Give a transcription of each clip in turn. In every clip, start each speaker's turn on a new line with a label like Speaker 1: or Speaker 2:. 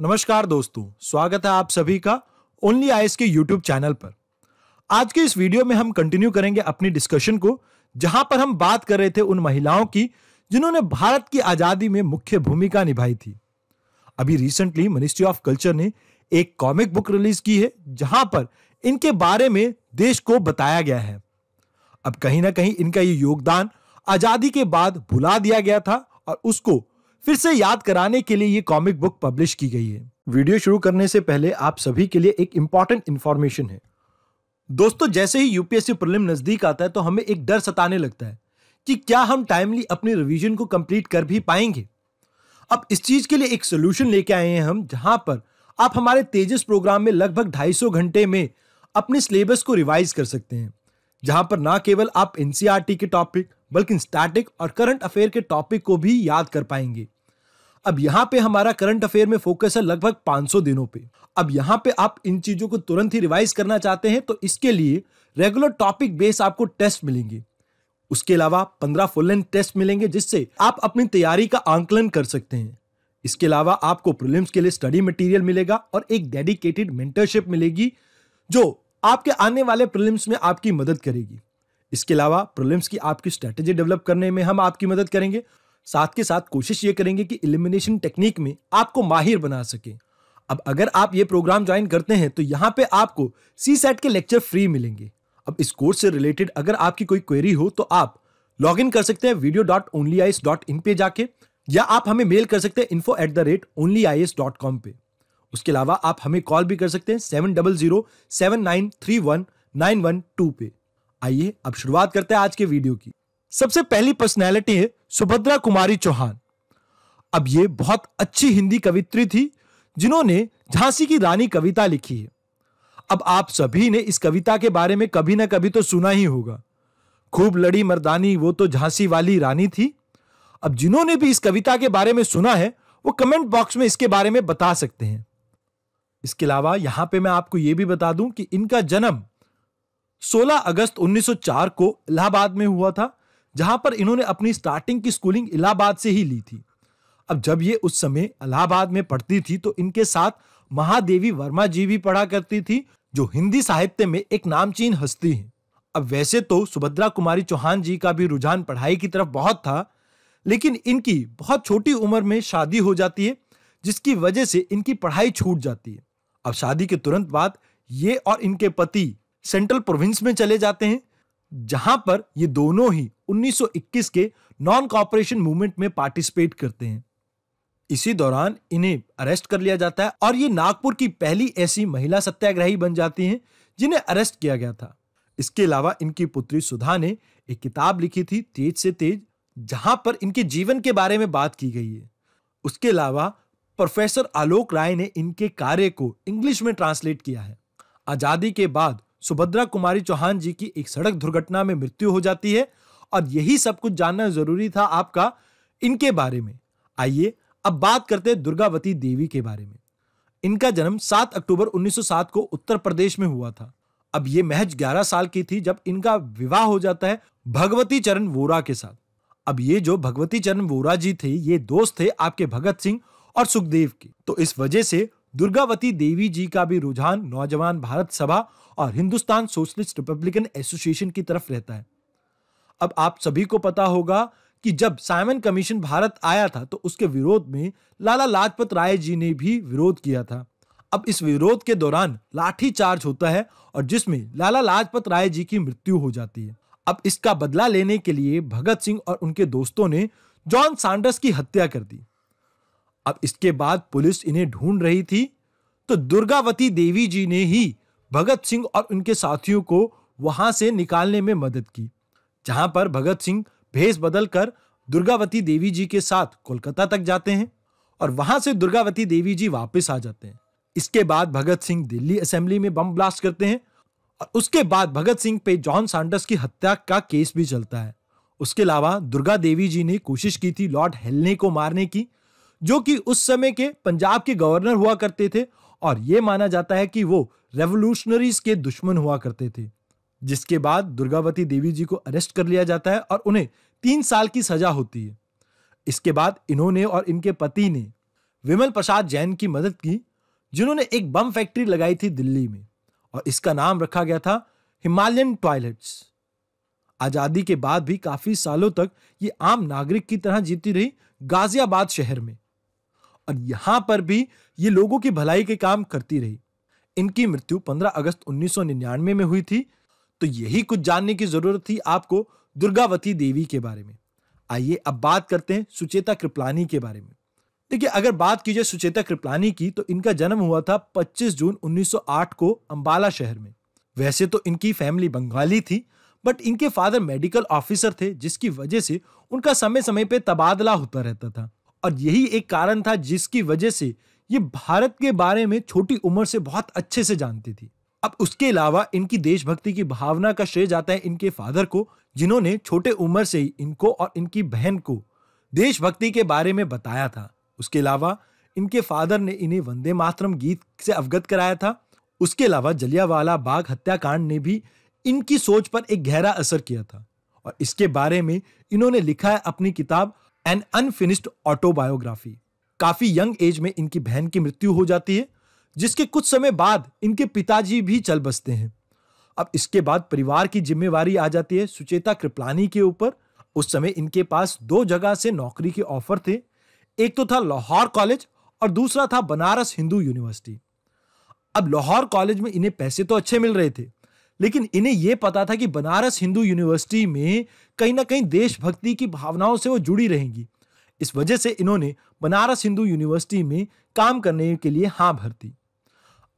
Speaker 1: नमस्कार दोस्तों स्वागत है आप सभी का ओनली आईएस के यूट्यूब चैनल पर आज के इस वीडियो में हम कंटिन्यू करेंगे अपनी डिस्कशन को जहां पर हम बात कर रहे थे उन महिलाओं की जिन्होंने भारत की आजादी में मुख्य भूमिका निभाई थी अभी रिसेंटली मिनिस्ट्री ऑफ कल्चर ने एक कॉमिक बुक रिलीज की है जहां पर इनके बारे में देश को बताया गया है अब कहीं ना कहीं इनका ये योगदान आजादी के बाद भुला दिया गया था और उसको फिर से याद कराने के लिए ये कॉमिक बुक पब्लिश की गई है वीडियो शुरू करने से पहले आप सभी के लिए एक इंपॉर्टेंट इन्फॉर्मेशन है दोस्तों जैसे ही यूपीएससी प्रलिम नजदीक आता है तो हमें एक डर सताने लगता है कि क्या हम टाइमली अपने रिवीजन को कंप्लीट कर भी पाएंगे अब इस चीज के लिए एक सोल्यूशन लेके आए हैं हम जहां पर आप हमारे तेजस प्रोग्राम में लगभग 250 घंटे में अपने सिलेबस को रिवाइज कर सकते हैं जहां पर ना केवल आप एनसीईआरटी e के टॉपिक बल्कि स्टैटिक और करंट अफेयर के टॉपिक को भी याद कर पाएंगे अब यहाँ पे हमारा करंट अफेयर में फोकस है लगभग 500 दिनों पे अब यहाँ पे आप इन चीजों को तुरंत ही रिवाइज करना चाहते हैं तो इसके लिए रेगुलर टॉपिक बेस आपको टेस्ट मिलेंगे उसके अलावा पंद्रह फुल लेंथ टेस्ट मिलेंगे जिससे आप अपनी तैयारी का आंकलन कर सकते हैं इसके अलावा आपको प्रीलिम्स के लिए स्टडी मटेरियल मिलेगा और एक डेडिकेटेड मेंटरशिप मिलेगी जो आपके आने वाले प्रीलिम्स में आपकी मदद करेगी इसके अलावा प्रीलिम्स की आपकी स्ट्रेटेजी डेवलप करने में हम आपकी मदद करेंगे साथ के साथ कोशिश ये करेंगे कि इलिमिनेशन टेक्निक में आपको माहिर बना सके अब अगर आप ये प्रोग्राम ज्वाइन करते हैं तो यहाँ पे आपको सी सेट के लेक्चर फ्री मिलेंगे अब इस कोर्स से रिलेटेड अगर आपकी कोई क्वेरी हो तो आप लॉग इन कर सकते हैं video dot only I S dot in पे जाके या आप हमें मेल कर सकते हैं info at the rate only I S dot com पे उसके अलावा आप हमें कॉल भी कर सकते हैं seven double zero seven nine three one nine one two पे आइए अब शुरुआत करते हैं आज के वीडियो की सबसे पहली पर्सनैलिटी है सुभद्रा कुमारी चौहान अब ये बहुत अच्छी हिंदी कवित्री थी जिन्होंने झांसी की रानी कविता लिखी है अब आप सभी ने इस कविता के बारे में कभी ना कभी तो सुना ही होगा खूब लड़ी मर्दानी वो तो झांसी वाली रानी थी अब जिन्होंने भी इस कविता के बारे में सुना है वो कमेंट बॉक्स में इसके बारे में बता सकते हैं इसके अलावा यहां पे मैं आपको ये भी बता दूं कि इनका जन्म 16 अगस्त 1904 को इलाहाबाद में हुआ था जहां पर इन्होंने अपनी स्टार्टिंग की स्कूलिंग इलाहाबाद से ही ली थी अब जब ये उस समय इलाहाबाद में पढ़ती थी तो इनके साथ महादेवी वर्मा जी भी पढ़ा करती थी जो हिंदी साहित्य में एक नामचीन हस्ती हैं अब वैसे तो सुभद्रा कुमारी चौहान जी का भी रुझान पढ़ाई की तरफ बहुत था लेकिन इनकी बहुत छोटी उम्र में शादी हो जाती है जिसकी वजह से इनकी पढ़ाई छूट जाती है अब शादी के तुरंत बाद ये और इनके पति सेंट्रल प्रोविंस में चले जाते हैं जहां पर ये दोनों ही 1921 के नॉन कॉपरेशन मूवमेंट में पार्टिसिपेट करते हैं इसी दौरान इन्हें अरेस्ट कर लिया जाता है और ये नागपुर की पहली ऐसी महिला सत्याग्रही बन जाती हैं जिन्हें अरेस्ट किया गया था इसके अलावा इनकी पुत्री सुधा ने एक किताब लिखी थी तेज से तेज जहां पर इनके जीवन के बारे में बात की गई है उसके अलावा प्रोफेसर आलोक राय ने इनके कार्य को इंग्लिश में ट्रांसलेट किया है आज़ादी के बाद सुभद्रा कुमारी चौहान जी की एक सड़क दुर्घटना में मृत्यु हो जाती है और यही सब कुछ जानना जरूरी था आपका इनके बारे में आइए अब बात करते हैं दुर्गावती देवी के बारे में इनका जन्म 7 अक्टूबर 1907 को उत्तर प्रदेश में हुआ था अब ये महज 11 साल की थी जब इनका विवाह हो जाता है भगवती चरण वोरा के साथ अब ये जो भगवती चरण वोरा जी थे ये दोस्त थे आपके भगत सिंह और सुखदेव के तो इस वजह से दुर्गावती देवी जी का भी रुझान नौजवान भारत सभा और हिंदुस्तान सोशलिस्ट रिपब्लिकन एसोसिएशन की तरफ रहता है अब आप सभी को पता होगा कि जब साइमन कमीशन भारत आया था तो उसके विरोध में लाला लाजपत राय जी ने भी विरोध किया था अब इस विरोध के दौरान लाठी चार्ज होता है और जिसमें लाला लाजपत राय जी की मृत्यु हो जाती है अब इसका बदला लेने के लिए भगत सिंह और उनके दोस्तों ने जॉन सैंडर्स की हत्या कर दी अब इसके बाद पुलिस इन्हें ढूंढ रही थी तो दुर्गावती देवी जी ने ही भगत सिंह और उनके साथियों को वहां से निकालने में मदद की जहां पर भगत सिंह भेष बदल कर दुर्गावती देवी जी के साथ कोलकाता तक जाते हैं और वहां से दुर्गावती देवी जी वापस आ जाते हैं इसके बाद भगत सिंह दिल्ली असेंबली में बम ब्लास्ट करते हैं और उसके बाद भगत सिंह पे जॉन सैंडर्स की हत्या का केस भी चलता है उसके अलावा दुर्गा देवी जी ने कोशिश की थी लॉर्ड हेलने को मारने की जो कि उस समय के पंजाब के गवर्नर हुआ करते थे और ये माना जाता है कि वो रेवोल्यूशनरीज के दुश्मन हुआ करते थे जिसके बाद दुर्गावती देवी जी को अरेस्ट कर लिया जाता है और उन्हें तीन साल की सजा होती है इसके बाद इन्होंने और इनके पति ने विमल प्रसाद जैन की मदद की जिन्होंने एक बम फैक्ट्री लगाई थी दिल्ली में और इसका नाम रखा गया था हिमालयन टॉयलेट्स आज़ादी के बाद भी काफ़ी सालों तक ये आम नागरिक की तरह जीती रही गाजियाबाद शहर में और यहां पर भी ये लोगों की भलाई के काम करती रही इनकी मृत्यु 15 अगस्त 1999 में हुई थी तो यही कुछ जानने की जरूरत थी आपको दुर्गावती देवी के बारे में आइए अब बात करते हैं सुचेता कृपलानी के बारे में देखिए अगर बात की जाए सुचेता कृपलानी की तो इनका जन्म हुआ था 25 जून 1908 को अंबाला शहर में वैसे तो इनकी फैमिली बंगाली थी बट इनके फादर मेडिकल ऑफिसर थे जिसकी वजह से उनका समय समय पर तबादला होता रहता था और यही एक कारण था जिसकी वजह से ये भारत के बारे में छोटी उम्र से बहुत अच्छे से जानती थी अब उसके अलावा इनकी देशभक्ति की भावना का श्रेय जाता है इनके फादर को जिन्होंने छोटे उम्र से ही इनको और इनकी बहन को देशभक्ति के बारे में बताया था उसके अलावा इनके फादर ने इन्हें वंदे मातरम गीत से अवगत कराया था उसके अलावा जलियावाला बाग हत्याकांड ने भी इनकी सोच पर एक गहरा असर किया था और इसके बारे में इन्होंने लिखा है अपनी किताब एन अनफिनिश्ड ऑटोबायोग्राफी काफी यंग एज में इनकी बहन की मृत्यु हो जाती है जिसके कुछ समय बाद इनके पिताजी भी चल बसते हैं अब इसके बाद परिवार की जिम्मेवारी आ जाती है सुचेता कृपलानी के ऊपर उस समय इनके पास दो जगह से नौकरी के ऑफर थे एक तो था लाहौर कॉलेज और दूसरा था बनारस हिंदू यूनिवर्सिटी अब लाहौर कॉलेज में इन्हें पैसे तो अच्छे मिल रहे थे लेकिन इन्हें यह पता था कि बनारस हिंदू यूनिवर्सिटी में कहीं ना कहीं देशभक्ति की भावनाओं से वो जुड़ी रहेंगी इस वजह से इन्होंने बनारस हिंदू यूनिवर्सिटी में काम करने के लिए हाँ भर दी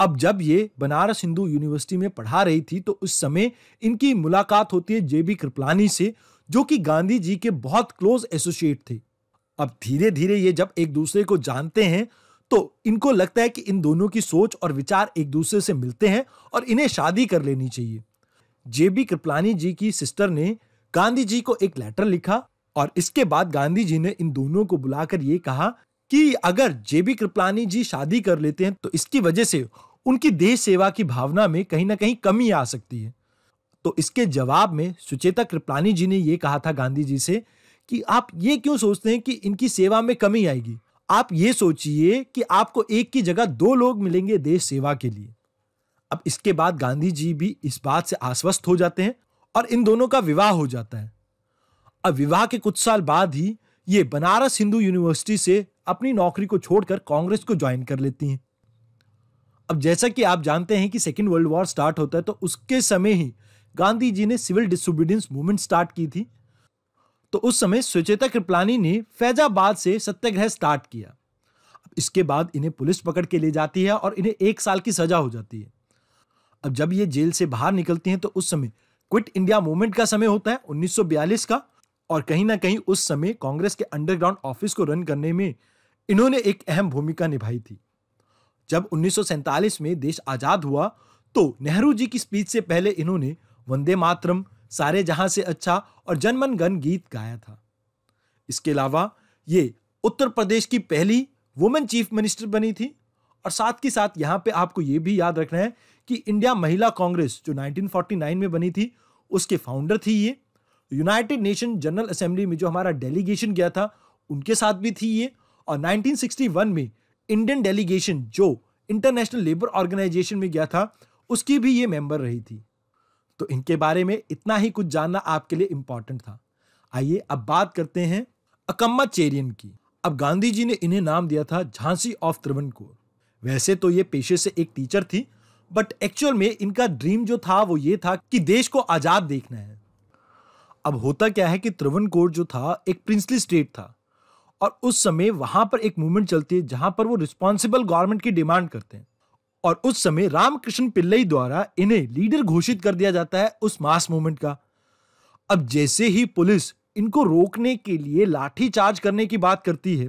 Speaker 1: अब जब ये बनारस हिंदू यूनिवर्सिटी में पढ़ा रही थी तो उस समय इनकी मुलाकात होती है जेबी कृपलानी से जो कि गांधी जी के बहुत क्लोज एसोसिएट थे अब धीरे धीरे ये जब एक दूसरे को जानते हैं तो इनको लगता है कि इन दोनों की सोच और विचार एक दूसरे से मिलते हैं और इन्हें शादी कर लेनी चाहिए जेबी कृपलानी जी की सिस्टर ने गांधी जी को एक लेटर लिखा और इसके बाद गांधी जी ने इन दोनों को बुलाकर ये कहा कि अगर जेबी कृपलानी जी शादी कर लेते हैं तो इसकी वजह से उनकी देश सेवा की भावना में कहीं ना कहीं कमी आ सकती है तो इसके जवाब में सुचेता कृपलानी जी ने यह कहा था गांधी जी से कि आप ये क्यों सोचते हैं कि इनकी सेवा में कमी आएगी आप ये सोचिए कि आपको एक की जगह दो लोग मिलेंगे देश सेवा के लिए अब इसके बाद गांधी जी भी इस बात से आश्वस्त हो जाते हैं और इन दोनों का विवाह हो जाता है अब विवाह के कुछ साल बाद ही ये बनारस हिंदू यूनिवर्सिटी से अपनी नौकरी को छोड़कर कांग्रेस को ज्वाइन कर लेती हैं अब जैसा कि आप जानते हैं कि सेकेंड वर्ल्ड वॉर स्टार्ट होता है तो उसके समय ही गांधी जी ने सिविल डिसोबिडियंस मूवमेंट स्टार्ट की थी तो उस समय सुचेता कृपलानी ने फैजाबाद से सत्याग्रह स्टार्ट किया इसके बाद इन्हें पुलिस पकड़ के ले जाती है और इन्हें एक साल की सजा हो जाती है अब जब ये जेल से बाहर निकलती हैं तो उस समय क्विट इंडिया मूवमेंट का समय होता है 1942 का और कहीं ना कहीं उस समय कांग्रेस के अंडरग्राउंड ऑफिस को रन करने में इन्होंने एक अहम भूमिका निभाई थी जब उन्नीस में देश आज़ाद हुआ तो नेहरू जी की स्पीच से पहले इन्होंने वंदे मातरम सारे जहां से अच्छा और जनमन गण गीत गाया था इसके अलावा ये उत्तर प्रदेश की पहली वुमेन चीफ मिनिस्टर बनी थी और साथ के साथ यहाँ पे आपको ये भी याद रखना है कि इंडिया महिला कांग्रेस जो 1949 में बनी थी उसके फाउंडर थी ये यूनाइटेड नेशन जनरल असेंबली में जो हमारा डेलीगेशन गया था उनके साथ भी थी ये और 1961 में इंडियन डेलीगेशन जो इंटरनेशनल लेबर ऑर्गेनाइजेशन में गया था उसकी भी ये मेंबर रही थी तो इनके बारे में इतना ही कुछ जानना आपके लिए इंपॉर्टेंट था आइए अब बात करते हैं अकम्मा चेरियन की अब गांधी जी ने इन्हें नाम दिया था झांसी ऑफ त्रिवन वैसे तो ये पेशे से एक टीचर थी बट एक्चुअल में इनका ड्रीम जो था वो ये था कि देश को आज़ाद देखना है अब होता क्या है कि त्रिवन कोर्ट जो था एक प्रिंसली स्टेट था और उस समय वहां पर एक मूवमेंट चलती है जहां पर वो रिस्पॉन्सिबल गवर्नमेंट की डिमांड करते हैं और उस समय रामकृष्ण पिल्लई द्वारा इन्हें लीडर घोषित कर दिया जाता है उस मास मूवमेंट का अब जैसे ही पुलिस इनको रोकने के लिए लाठी चार्ज करने की बात करती है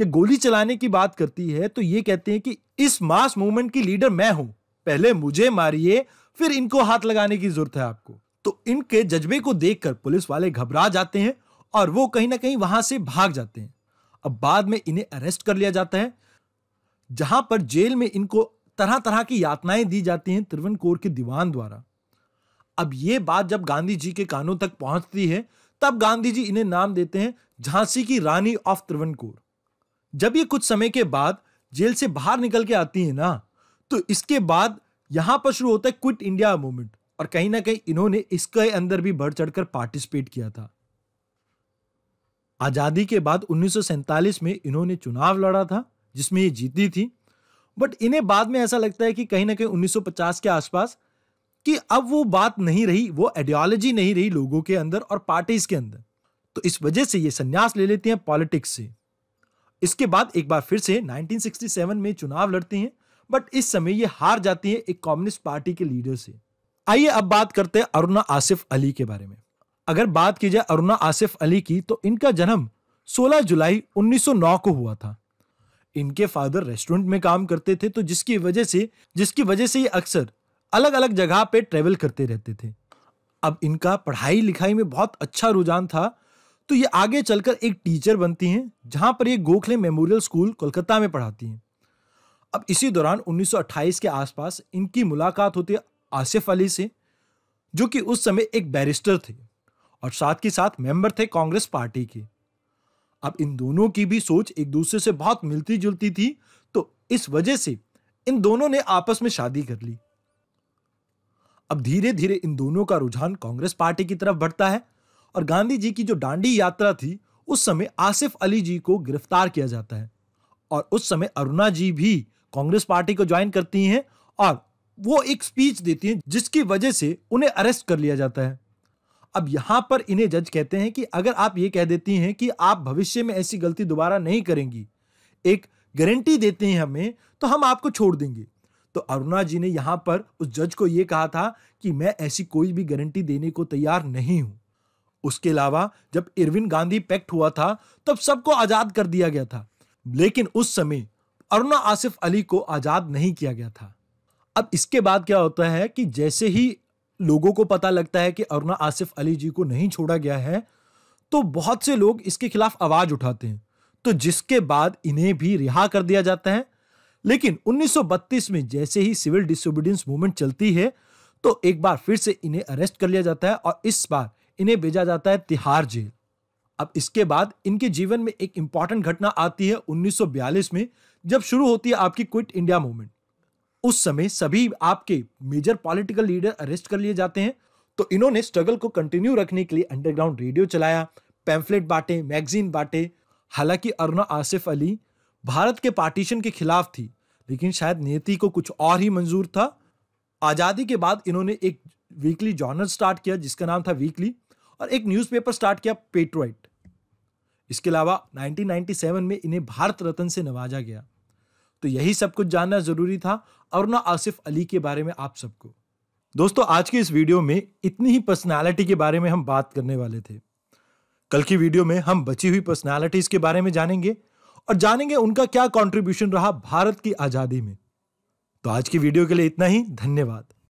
Speaker 1: या गोली चलाने की बात करती है तो ये कहते हैं कि इस मास मूवमेंट की लीडर मैं हूं पहले मुझे मारिए फिर इनको हाथ लगाने की जरूरत है आपको तो इनके जज्बे को देखकर पुलिस वाले घबरा जाते हैं और वो कहीं ना कहीं वहां से भाग जाते हैं अब बाद में इन्हें अरेस्ट कर लिया जाता है जहां पर जेल में इनको तरह तरह की यातनाएं दी जाती हैं त्रिवन कोर के दीवान द्वारा अब ये बात जब गांधी जी के कानों तक पहुंचती है तब गांधी जी इन्हें नाम देते हैं झांसी की रानी ऑफ त्रिवनकोर जब ये कुछ समय के बाद जेल से बाहर निकल के आती है ना तो इसके बाद यहां पर शुरू होता है क्विट इंडिया मूवमेंट और कहीं ना कहीं इन्होंने इसके अंदर भी बढ़ चढ़कर पार्टिसिपेट किया था आज़ादी के बाद उन्नीस में इन्होंने चुनाव लड़ा था जिसमें ये जीती थी बट इन्हें बाद में ऐसा लगता है कि कहीं ना कहीं 1950 के आसपास कि अब वो बात नहीं रही वो आइडियोलॉजी नहीं रही लोगों के अंदर और पार्टीज के अंदर तो इस वजह से ये संन्यास ले लेती हैं पॉलिटिक्स से इसके बाद एक बार फिर से 1967 में चुनाव लड़ती हैं बट इस समय ये हार जाती हैं एक कम्युनिस्ट पार्टी के लीडर से आइए अब बात करते हैं अरुणा आसिफ अली के बारे में अगर बात की जाए अरुणा आसिफ अली की तो इनका जन्म 16 जुलाई 1909 को हुआ था इनके फादर रेस्टोरेंट में काम करते थे तो जिसकी वजह से जिसकी वजह से ये अक्सर अलग अलग जगह पे ट्रेवल करते रहते थे अब इनका पढ़ाई लिखाई में बहुत अच्छा रुझान था तो ये आगे चलकर एक टीचर बनती हैं जहाँ पर ये गोखले मेमोरियल स्कूल कोलकाता में पढ़ाती हैं अब इसी दौरान 1928 के आसपास इनकी मुलाकात होती है आसिफ अली से जो कि उस समय एक बैरिस्टर थे और साथ के साथ मेंबर थे कांग्रेस पार्टी के अब इन दोनों की भी सोच एक दूसरे से बहुत मिलती जुलती थी तो इस वजह से इन दोनों ने आपस में शादी कर ली अब धीरे धीरे इन दोनों का रुझान कांग्रेस पार्टी की तरफ बढ़ता है और गांधी जी की जो डांडी यात्रा थी उस समय आसिफ अली जी को गिरफ्तार किया जाता है और उस समय अरुणा जी भी कांग्रेस पार्टी को ज्वाइन करती हैं और वो एक स्पीच देती हैं जिसकी वजह से उन्हें अरेस्ट कर लिया जाता है अब यहां पर इन्हें जज कहते हैं कि अगर आप ये कह देती हैं कि आप भविष्य में ऐसी गलती दोबारा नहीं करेंगी एक गारंटी देते हैं हमें तो हम आपको छोड़ देंगे तो अरुणा जी ने यहां पर उस जज को यह कहा था कि मैं ऐसी कोई भी गारंटी देने को तैयार नहीं हूं उसके अलावा जब इरविन गांधी पैक्ट हुआ था तब सबको आज़ाद कर दिया गया था लेकिन उस समय अरुणा आसिफ अली को आज़ाद नहीं किया गया था अब इसके बाद क्या होता है कि जैसे ही लोगों को पता लगता है कि अरुणा आसिफ अली जी को नहीं छोड़ा गया है तो बहुत से लोग इसके खिलाफ आवाज उठाते हैं तो जिसके बाद इन्हें भी रिहा कर दिया जाता है लेकिन 1932 में जैसे ही सिविल डिसोबिडियंस मूवमेंट चलती है तो एक बार फिर से इन्हें अरेस्ट कर लिया जाता है और इस बार इन्हें भेजा जाता है तिहाड़ जेल अब इसके बाद इनके जीवन में एक इंपॉर्टेंट घटना आती है 1942 में जब शुरू होती है आपकी क्विट इंडिया मूवमेंट उस समय सभी आपके मेजर पॉलिटिकल लीडर अरेस्ट कर लिए जाते हैं तो इन्होंने स्ट्रगल को कंटिन्यू रखने के लिए अंडरग्राउंड रेडियो चलाया पैम्फलेट बांटे मैगजीन बांटे हालांकि अरुणा आसिफ अली भारत के पार्टीशन के खिलाफ थी लेकिन शायद नीति को कुछ और ही मंजूर था आज़ादी के बाद इन्होंने एक वीकली जॉर्नल स्टार्ट किया जिसका नाम था वीकली और एक न्यूज़पेपर स्टार्ट किया पेट्रोइट इसके अलावा 1997 में इन्हें भारत रत्न से नवाजा गया तो यही सब कुछ जानना ज़रूरी था और ना आसिफ अली के बारे में आप सबको दोस्तों आज के इस वीडियो में इतनी ही पर्सनालिटी के बारे में हम बात करने वाले थे कल की वीडियो में हम बची हुई पर्सनालिटीज के बारे में जानेंगे और जानेंगे उनका क्या कंट्रीब्यूशन रहा भारत की आजादी में तो आज की वीडियो के लिए इतना ही धन्यवाद